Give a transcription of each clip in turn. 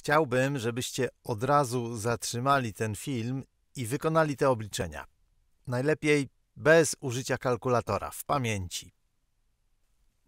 Chciałbym, żebyście od razu zatrzymali ten film i wykonali te obliczenia. Najlepiej bez użycia kalkulatora, w pamięci.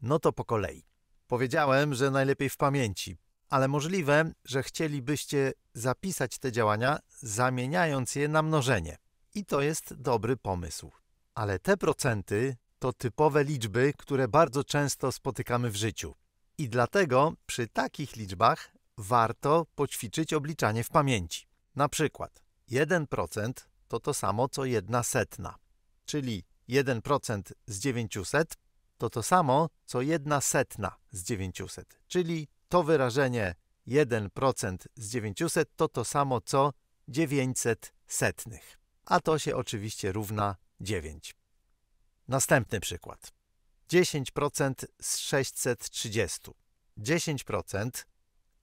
No to po kolei. Powiedziałem, że najlepiej w pamięci, ale możliwe, że chcielibyście zapisać te działania, zamieniając je na mnożenie. I to jest dobry pomysł. Ale te procenty to typowe liczby, które bardzo często spotykamy w życiu. I dlatego przy takich liczbach warto poćwiczyć obliczanie w pamięci. Na przykład 1% to to samo co 1 setna, czyli 1% z 900 to to samo co 1 setna z 900, czyli to wyrażenie 1% z 900 to to samo co 900 setnych, a to się oczywiście równa 9. Następny przykład. 10% z 630. 10%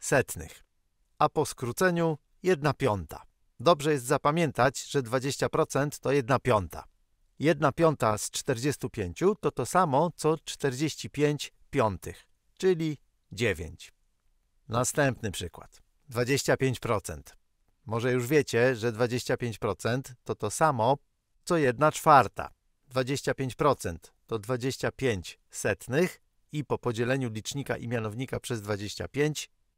setnych, a po skróceniu 1 piąta. Dobrze jest zapamiętać, że 20% to 1 piąta. 1 piąta z 45 to to samo co 45 piątych, czyli 9. Następny przykład. 25%. Może już wiecie, że 25% to to samo co 1 czwarta. 25% to 25 setnych i po podzieleniu licznika i mianownika przez 25